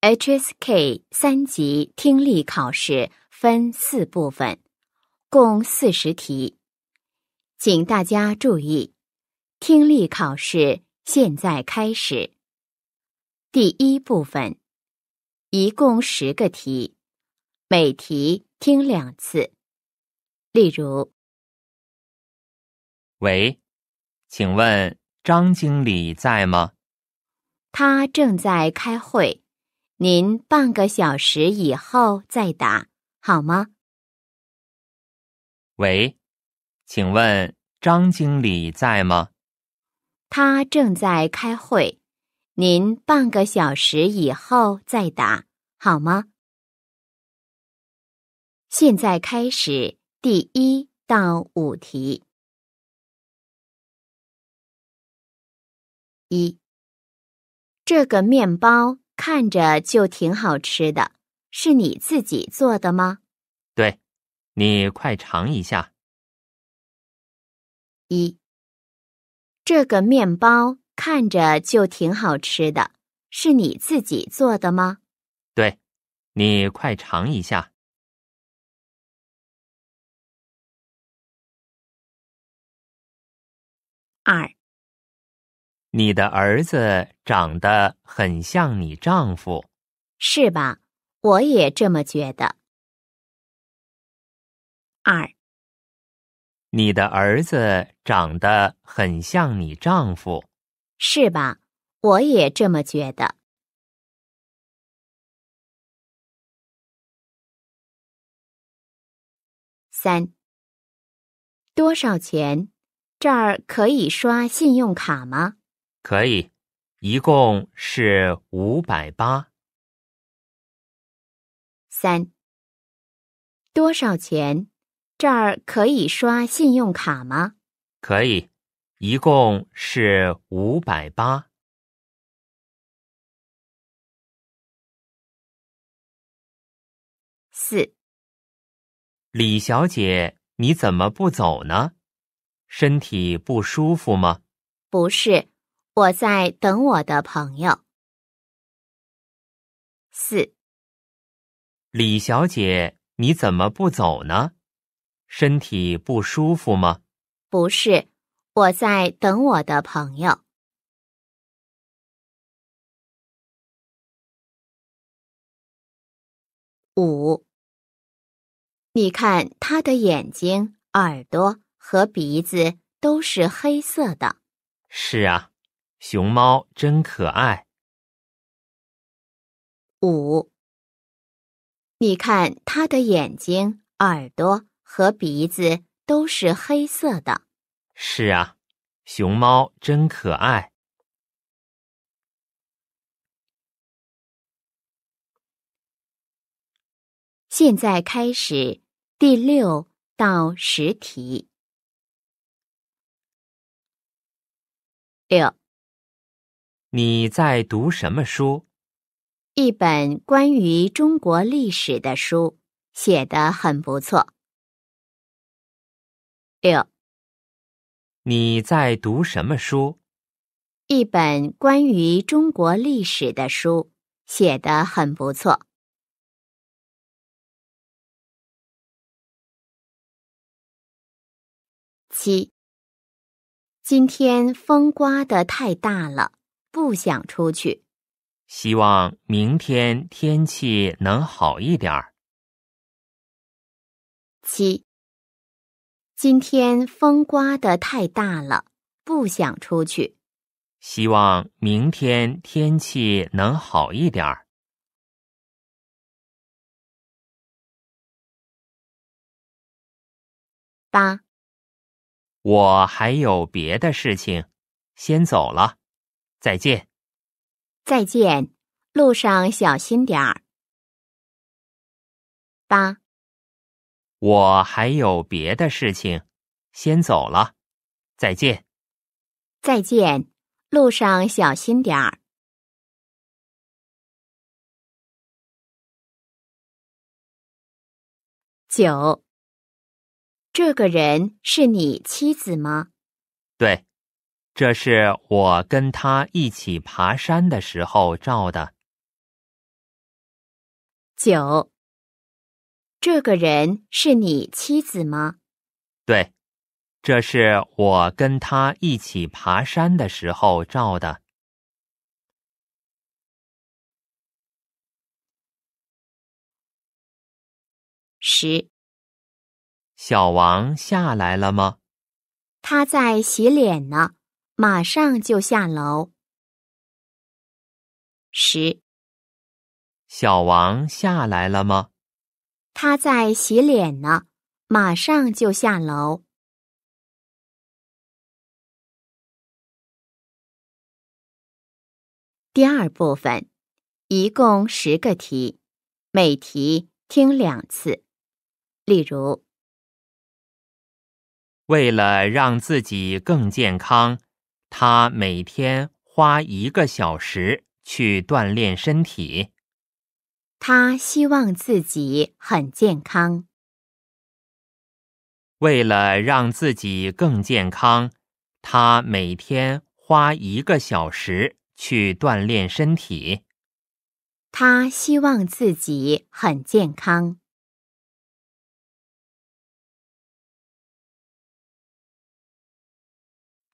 HSK 三级听力考试分四部分，共四十题，请大家注意。听力考试现在开始。第一部分，一共十个题，每题听两次。例如，喂，请问张经理在吗？他正在开会。您半个小时以后再打好吗？喂，请问张经理在吗？他正在开会。您半个小时以后再打好吗？现在开始第一到五题。一，这个面包。看着就挺好吃的，是你自己做的吗？对，你快尝一下。一，这个面包看着就挺好吃的，是你自己做的吗？对，你快尝一下。二。你的儿子长得很像你丈夫，是吧？我也这么觉得。二，你的儿子长得很像你丈夫，是吧？我也这么觉得。三，多少钱？这儿可以刷信用卡吗？可以，一共是五百八三。多少钱？这儿可以刷信用卡吗？可以，一共是五百八四。李小姐，你怎么不走呢？身体不舒服吗？不是。我在等我的朋友。四，李小姐，你怎么不走呢？身体不舒服吗？不是，我在等我的朋友。五，你看，他的眼睛、耳朵和鼻子都是黑色的。是啊。熊猫真可爱。五，你看它的眼睛、耳朵和鼻子都是黑色的。是啊，熊猫真可爱。现在开始第六到十题。六。你在读什么书？一本关于中国历史的书，写的很不错。六，你在读什么书？一本关于中国历史的书，写的很不错。七，今天风刮的太大了。不想出去，希望明天天气能好一点儿。七，今天风刮的太大了，不想出去。希望明天天气能好一点儿。八，我还有别的事情，先走了。再见，再见，路上小心点儿。八，我还有别的事情，先走了，再见，再见，路上小心点儿。九，这个人是你妻子吗？对。这是我跟他一起爬山的时候照的。九，这个人是你妻子吗？对，这是我跟他一起爬山的时候照的。十，小王下来了吗？他在洗脸呢。马上就下楼。十，小王下来了吗？他在洗脸呢。马上就下楼。第二部分，一共十个题，每题听两次。例如，为了让自己更健康。他每天花一个小时去锻炼身体。他希望自己很健康。为了让自己更健康，他每天花一个小时去锻炼身体。他希望自己很健康。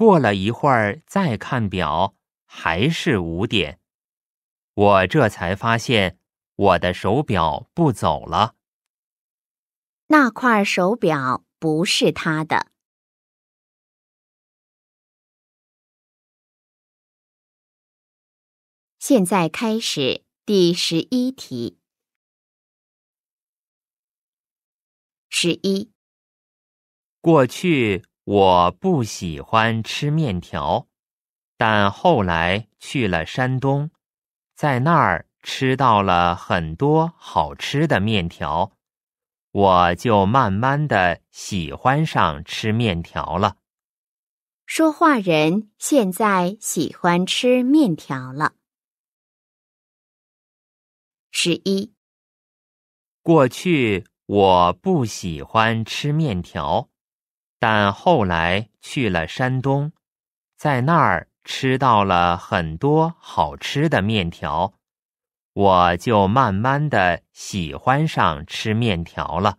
过了一会儿，再看表还是五点，我这才发现我的手表不走了。那块手表不是他的。现在开始第十一题。十一，过去。我不喜欢吃面条，但后来去了山东，在那儿吃到了很多好吃的面条，我就慢慢的喜欢上吃面条了。说话人现在喜欢吃面条了。十一，过去我不喜欢吃面条。但后来去了山东，在那儿吃到了很多好吃的面条，我就慢慢的喜欢上吃面条了。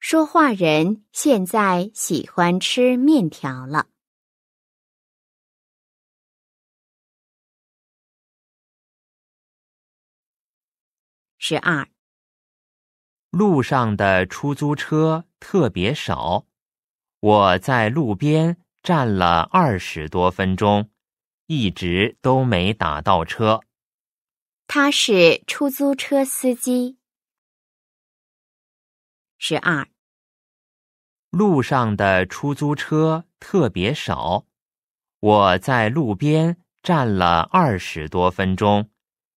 说话人现在喜欢吃面条了。十二，路上的出租车特别少。我在路边站了二十多分钟，一直都没打到车。他是出租车司机。十二。路上的出租车特别少，我在路边站了二十多分钟，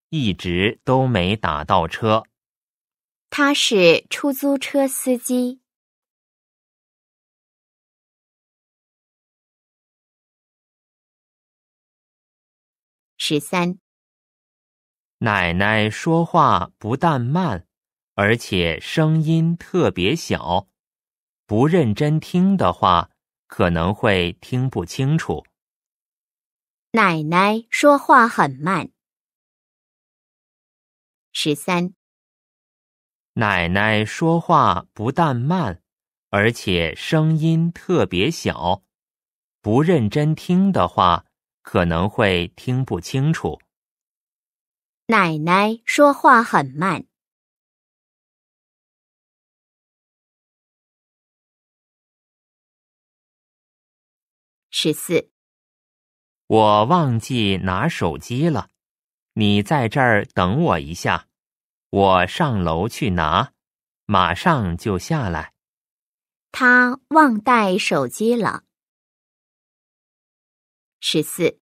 一直都没打到车。他是出租车司机。十三，奶奶说话不但慢，而且声音特别小，不认真听的话可能会听不清楚。奶奶说话很慢。十三，奶奶说话不但慢，而且声音特别小，不认真听的话。可能会听不清楚。奶奶说话很慢。十四，我忘记拿手机了，你在这儿等我一下，我上楼去拿，马上就下来。他忘带手机了。十四，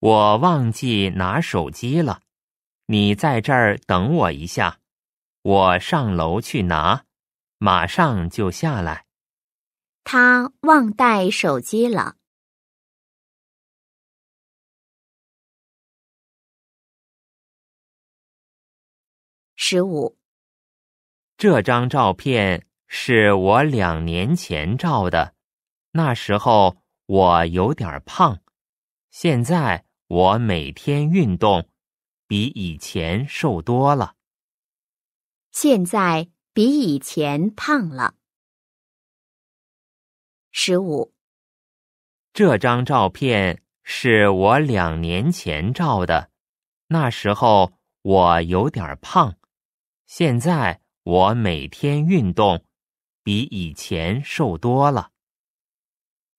我忘记拿手机了，你在这儿等我一下，我上楼去拿，马上就下来。他忘带手机了。十五，这张照片是我两年前照的，那时候。我有点胖，现在我每天运动，比以前瘦多了。现在比以前胖了。十五，这张照片是我两年前照的，那时候我有点胖，现在我每天运动，比以前瘦多了。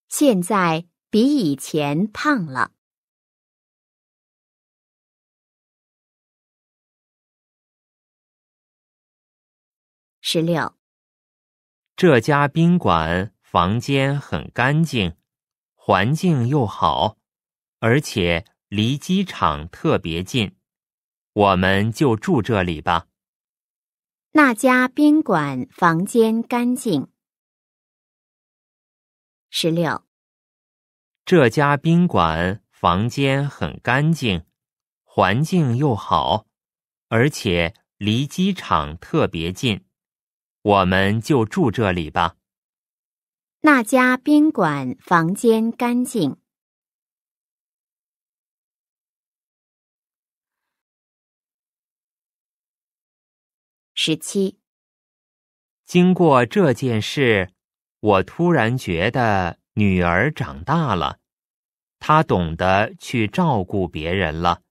现在比以前胖了。十六，这家宾馆房间很干净，环境又好，而且离机场特别近，我们就住这里吧。那家宾馆房间干净。十六，这家宾馆房间很干净，环境又好，而且离机场特别近，我们就住这里吧。那家宾馆房间干净。十七，经过这件事。我突然觉得女儿长大了，她懂得去照顾别人了，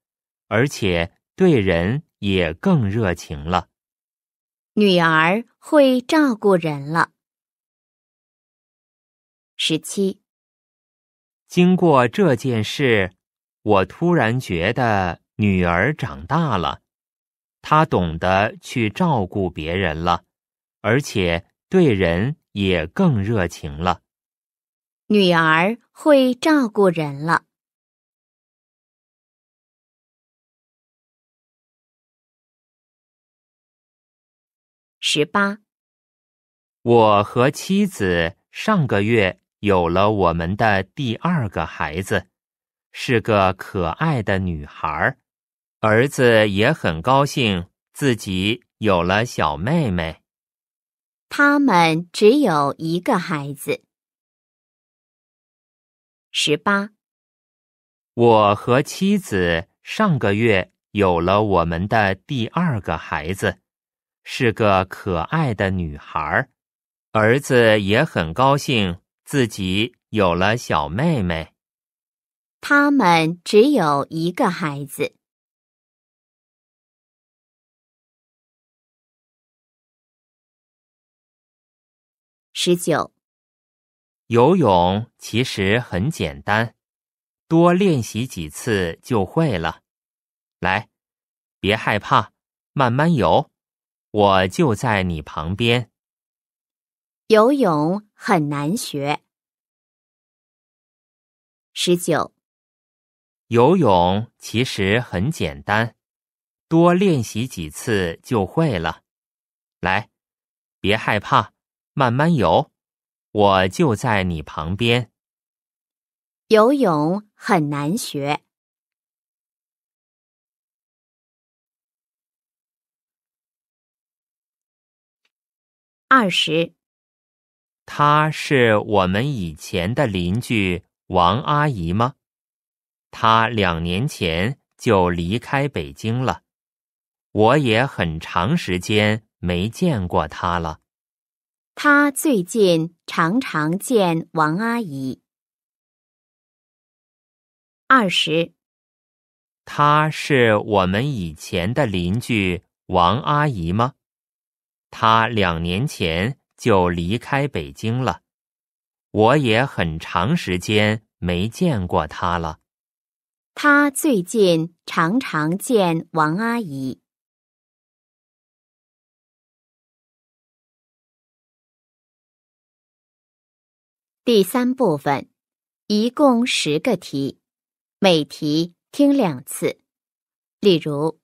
而且对人也更热情了。女儿会照顾人了。十七，经过这件事，我突然觉得女儿长大了，她懂得去照顾别人了，而且对人。也更热情了，女儿会照顾人了。十八，我和妻子上个月有了我们的第二个孩子，是个可爱的女孩儿。儿子也很高兴自己有了小妹妹。他们只有一个孩子。十八，我和妻子上个月有了我们的第二个孩子，是个可爱的女孩儿。儿子也很高兴自己有了小妹妹。他们只有一个孩子。十九，游泳其实很简单，多练习几次就会了。来，别害怕，慢慢游，我就在你旁边。游泳很难学。十九，游泳其实很简单，多练习几次就会了。来，别害怕。慢慢游，我就在你旁边。游泳很难学。二十，她是我们以前的邻居王阿姨吗？她两年前就离开北京了，我也很长时间没见过她了。他最近常常见王阿姨。二十，他是我们以前的邻居王阿姨吗？他两年前就离开北京了，我也很长时间没见过他了。他最近常常见王阿姨。第三部分，一共十个题，每题听两次。例如，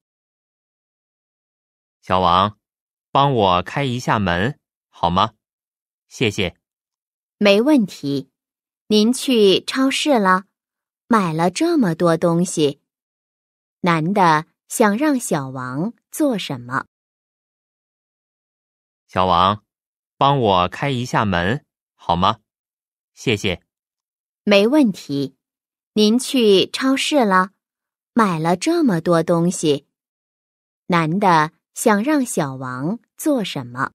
小王，帮我开一下门好吗？谢谢。没问题。您去超市了，买了这么多东西，男的想让小王做什么？小王，帮我开一下门好吗？谢谢，没问题。您去超市了，买了这么多东西，男的想让小王做什么？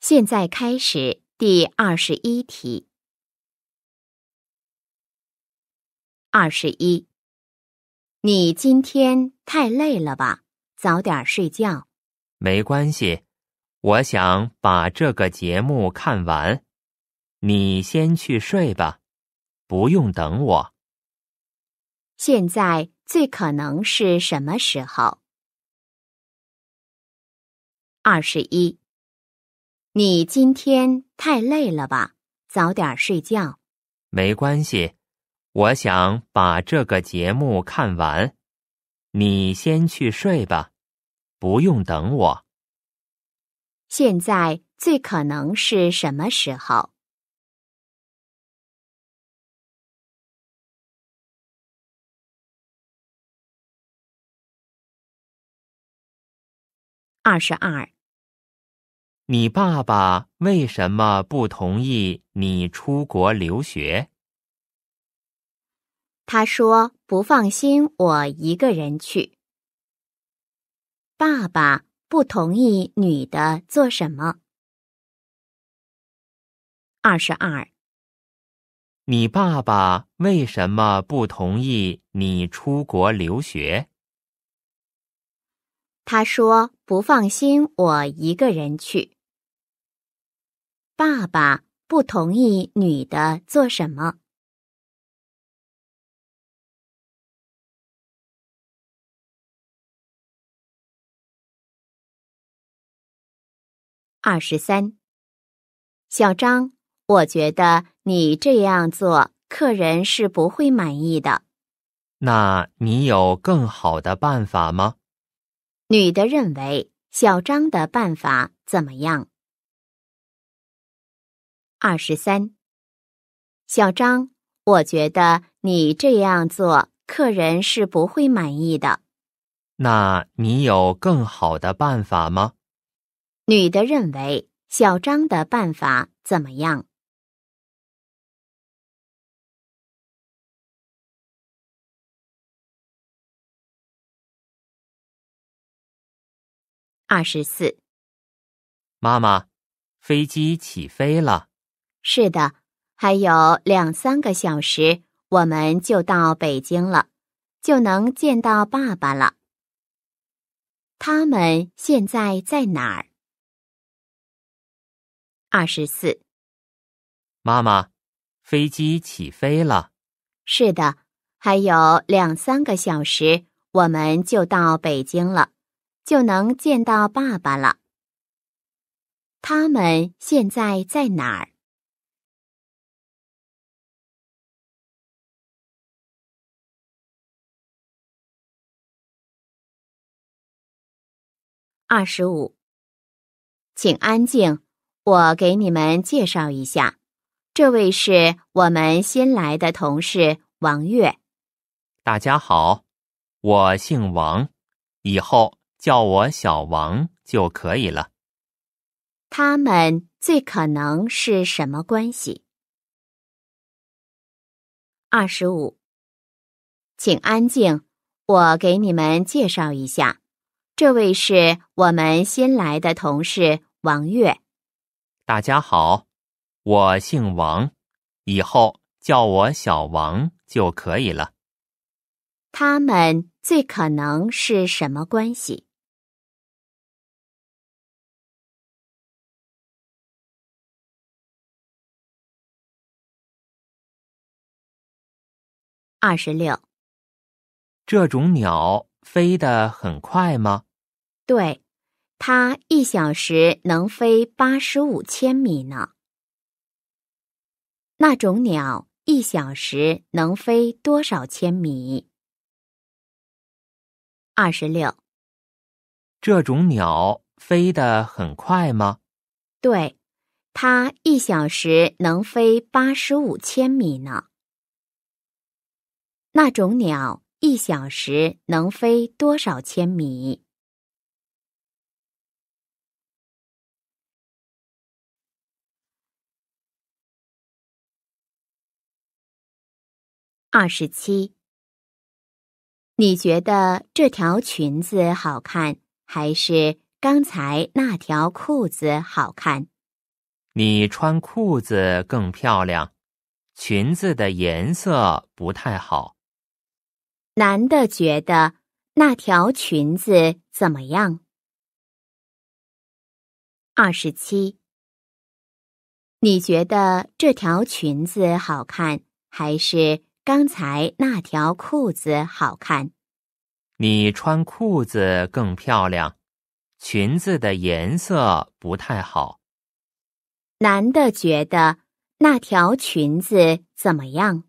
现在开始第二十一题。二十一。你今天太累了吧，早点睡觉。没关系，我想把这个节目看完。你先去睡吧，不用等我。现在最可能是什么时候？二十一。你今天太累了吧，早点睡觉。没关系。我想把这个节目看完，你先去睡吧，不用等我。现在最可能是什么时候？二十二。你爸爸为什么不同意你出国留学？他说：“不放心我一个人去。”爸爸不同意女的做什么。二十二。你爸爸为什么不同意你出国留学？他说：“不放心我一个人去。”爸爸不同意女的做什么。二十三，小张，我觉得你这样做客人是不会满意的。那你有更好的办法吗？女的认为小张的办法怎么样？二十三，小张，我觉得你这样做客人是不会满意的。那你有更好的办法吗？女的认为小张的办法怎么样？二十四。妈妈，飞机起飞了。是的，还有两三个小时，我们就到北京了，就能见到爸爸了。他们现在在哪儿？二十四，妈妈，飞机起飞了。是的，还有两三个小时，我们就到北京了，就能见到爸爸了。他们现在在哪儿？二十五，请安静。我给你们介绍一下，这位是我们新来的同事王月。大家好，我姓王，以后叫我小王就可以了。他们最可能是什么关系？二十五，请安静。我给你们介绍一下，这位是我们新来的同事王月。大家好，我姓王，以后叫我小王就可以了。他们最可能是什么关系？二十六。这种鸟飞得很快吗？对。它一小时能飞八十五千米呢。那种鸟一小时能飞多少千米？二十六。这种鸟飞得很快吗？对，它一小时能飞八十五千米呢。那种鸟一小时能飞多少千米？二十七，你觉得这条裙子好看，还是刚才那条裤子好看？你穿裤子更漂亮，裙子的颜色不太好。男的觉得那条裙子怎么样？二十七，你觉得这条裙子好看，还是？刚才那条裤子好看，你穿裤子更漂亮。裙子的颜色不太好。男的觉得那条裙子怎么样？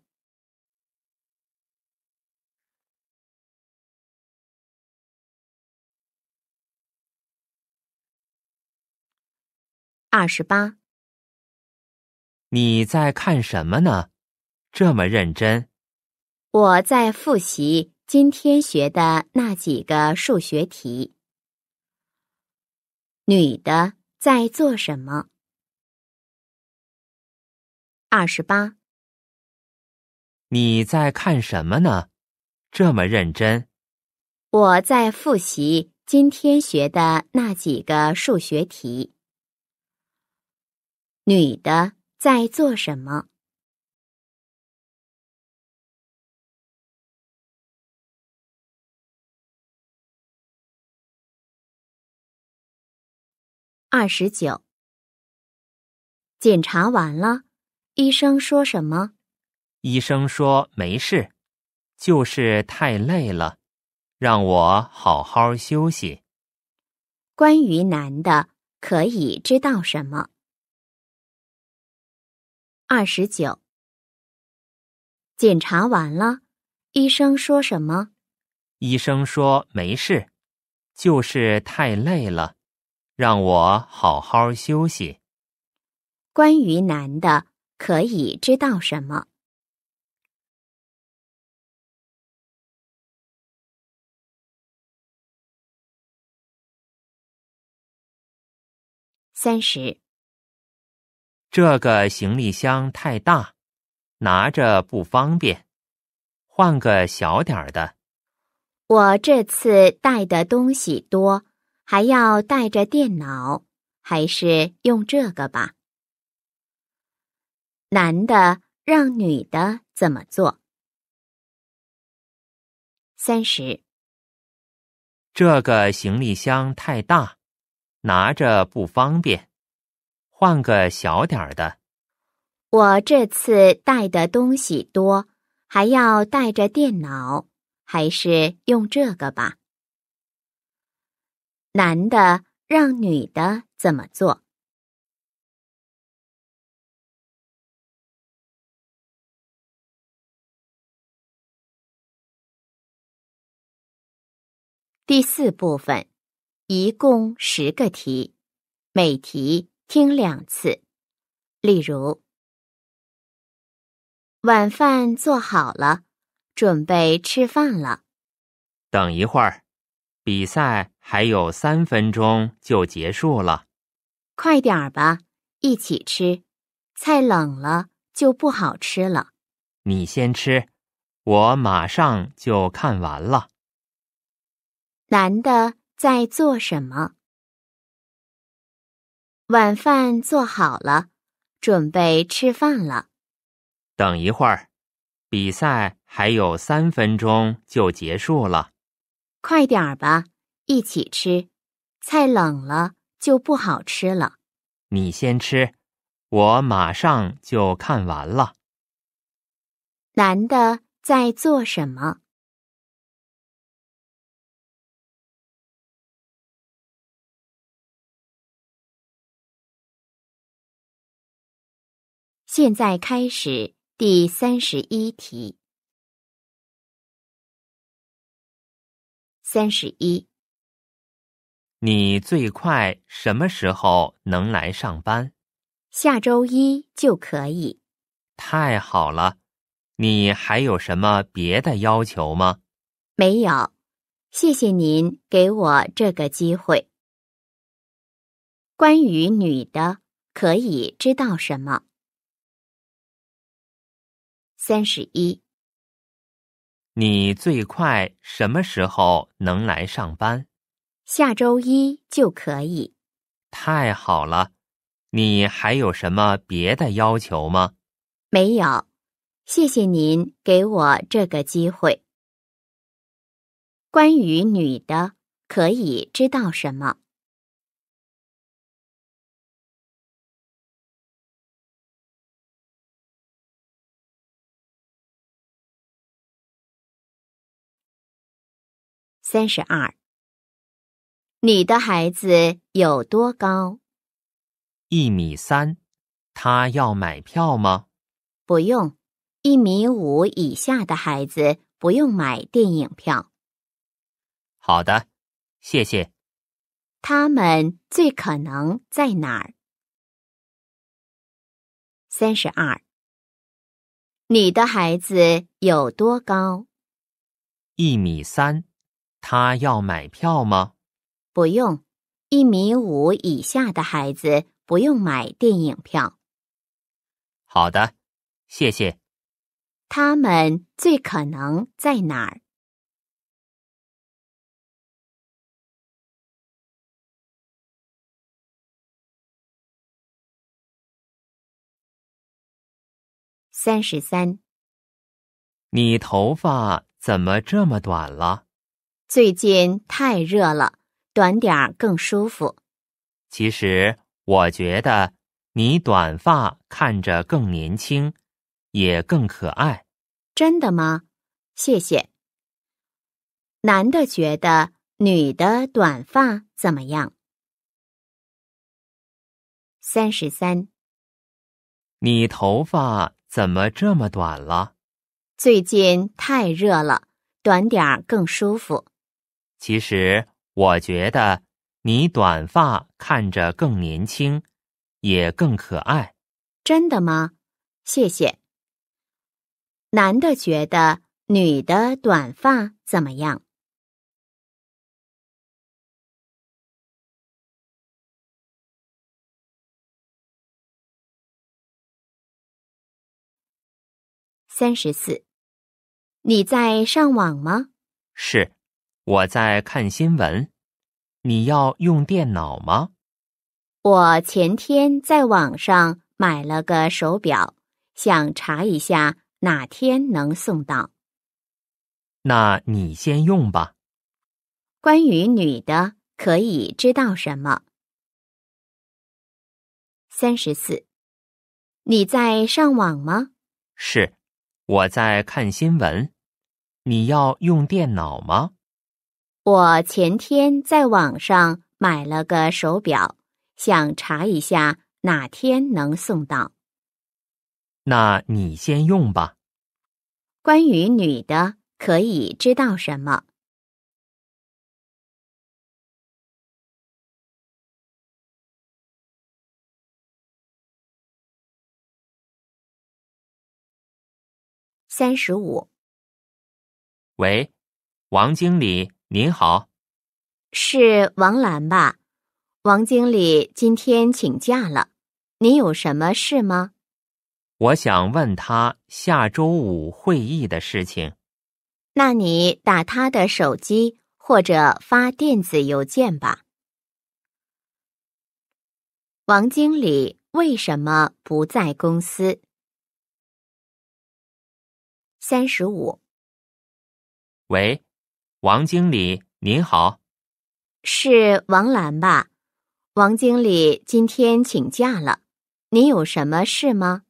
二十八。你在看什么呢？这么认真。我在复习今天学的那几个数学题。女的在做什么？二十八。你在看什么呢？这么认真。我在复习今天学的那几个数学题。女的在做什么？二十九，检查完了，医生说什么？医生说没事，就是太累了，让我好好休息。关于男的，可以知道什么？二十九，检查完了，医生说什么？医生说没事，就是太累了。让我好好休息。关于男的，可以知道什么？三十。这个行李箱太大，拿着不方便，换个小点儿的。我这次带的东西多。还要带着电脑，还是用这个吧。男的让女的怎么做？三十。这个行李箱太大，拿着不方便，换个小点儿的。我这次带的东西多，还要带着电脑，还是用这个吧。男的让女的怎么做？第四部分，一共十个题，每题听两次。例如，晚饭做好了，准备吃饭了。等一会儿，比赛。还有三分钟就结束了，快点儿吧！一起吃，菜冷了就不好吃了。你先吃，我马上就看完了。男的在做什么？晚饭做好了，准备吃饭了。等一会儿，比赛还有三分钟就结束了，快点儿吧！一起吃，菜冷了就不好吃了。你先吃，我马上就看完了。男的在做什么？现在开始第三十一题。三十一。你最快什么时候能来上班？下周一就可以。太好了，你还有什么别的要求吗？没有，谢谢您给我这个机会。关于女的，可以知道什么？三十一。你最快什么时候能来上班？下周一就可以，太好了。你还有什么别的要求吗？没有，谢谢您给我这个机会。关于女的，可以知道什么？三十二。你的孩子有多高？一米三，他要买票吗？不用，一米五以下的孩子不用买电影票。好的，谢谢。他们最可能在哪儿？三十二。你的孩子有多高？一米三，他要买票吗？不用，一米五以下的孩子不用买电影票。好的，谢谢。他们最可能在哪儿？三十三。你头发怎么这么短了？最近太热了。短点儿更舒服。其实我觉得你短发看着更年轻，也更可爱。真的吗？谢谢。男的觉得女的短发怎么样？三十三。你头发怎么这么短了？最近太热了，短点儿更舒服。其实。我觉得你短发看着更年轻，也更可爱。真的吗？谢谢。男的觉得女的短发怎么样？三十四，你在上网吗？是。我在看新闻，你要用电脑吗？我前天在网上买了个手表，想查一下哪天能送到。那你先用吧。关于女的，可以知道什么？三十四。你在上网吗？是，我在看新闻。你要用电脑吗？我前天在网上买了个手表，想查一下哪天能送到。那你先用吧。关于女的，可以知道什么？三十五。喂，王经理。您好，是王兰吧？王经理今天请假了，您有什么事吗？我想问他下周五会议的事情。那你打他的手机或者发电子邮件吧。王经理为什么不在公司？三十五。喂。王经理您好，是王兰吧？王经理今天请假了，您有什么事吗？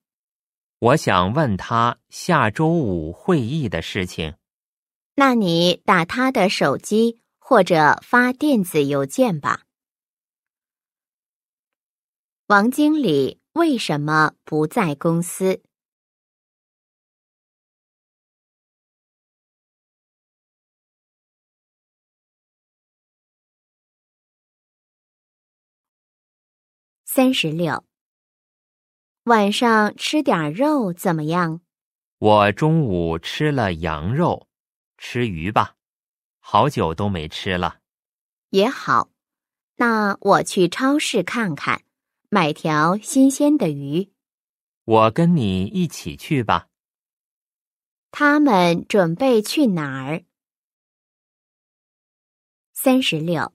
我想问他下周五会议的事情。那你打他的手机或者发电子邮件吧。王经理为什么不在公司？三十六，晚上吃点肉怎么样？我中午吃了羊肉，吃鱼吧，好久都没吃了。也好，那我去超市看看，买条新鲜的鱼。我跟你一起去吧。他们准备去哪儿？三十六。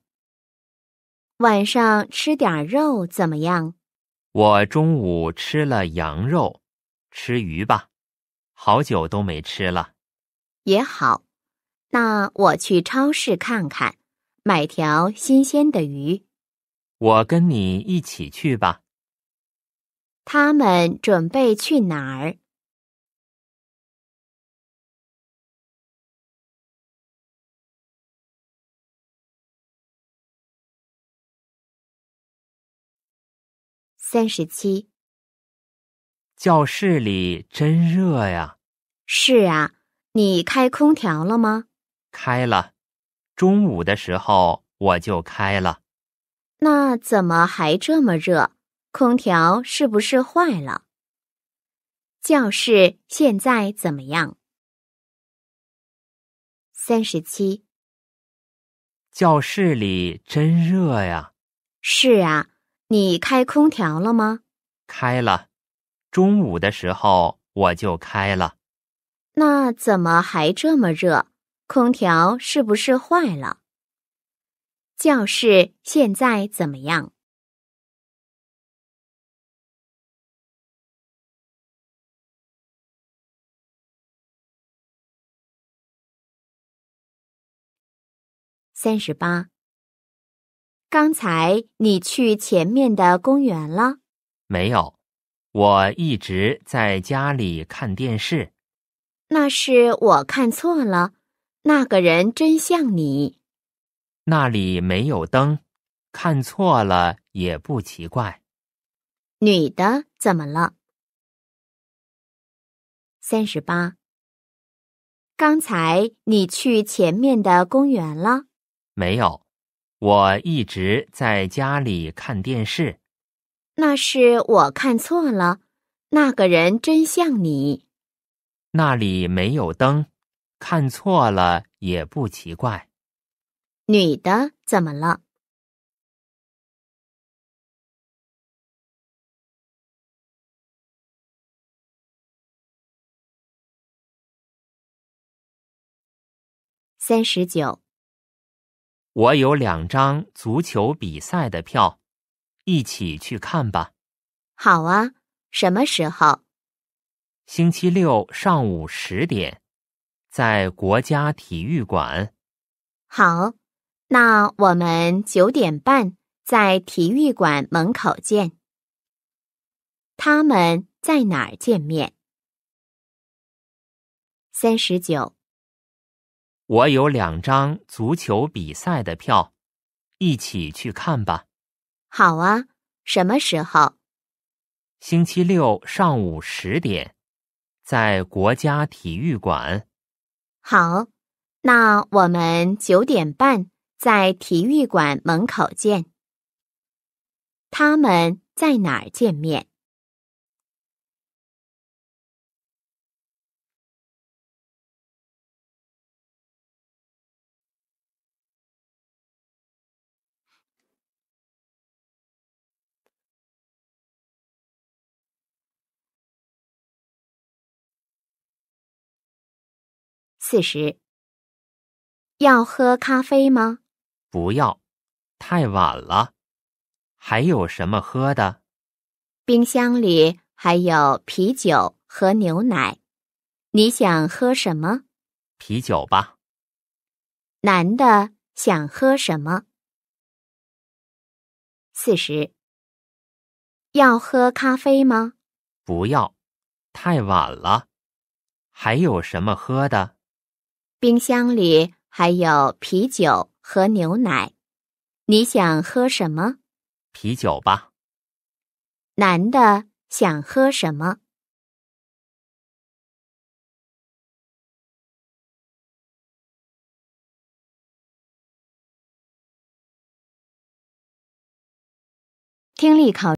晚上吃点肉怎么样？我中午吃了羊肉，吃鱼吧，好久都没吃了。也好，那我去超市看看，买条新鲜的鱼。我跟你一起去吧。他们准备去哪儿？三十七。教室里真热呀！是啊，你开空调了吗？开了，中午的时候我就开了。那怎么还这么热？空调是不是坏了？教室现在怎么样？三十七。教室里真热呀！是啊。你开空调了吗？开了，中午的时候我就开了。那怎么还这么热？空调是不是坏了？教室现在怎么样？三十八。刚才你去前面的公园了？没有，我一直在家里看电视。那是我看错了，那个人真像你。那里没有灯，看错了也不奇怪。女的怎么了？三十八。刚才你去前面的公园了？没有。我一直在家里看电视，那是我看错了。那个人真像你。那里没有灯，看错了也不奇怪。女的怎么了？三十九。我有两张足球比赛的票，一起去看吧。好啊，什么时候？星期六上午十点，在国家体育馆。好，那我们九点半在体育馆门口见。他们在哪儿见面？三十九。我有两张足球比赛的票，一起去看吧。好啊，什么时候？星期六上午十点，在国家体育馆。好，那我们九点半在体育馆门口见。他们在哪儿见面？四十，要喝咖啡吗？不要，太晚了。还有什么喝的？冰箱里还有啤酒和牛奶。你想喝什么？啤酒吧。男的想喝什么？四十，要喝咖啡吗？不要，太晚了。还有什么喝的？冰箱里还有啤酒和牛奶，你想喝什么？啤酒吧。男的想喝什么？听力考。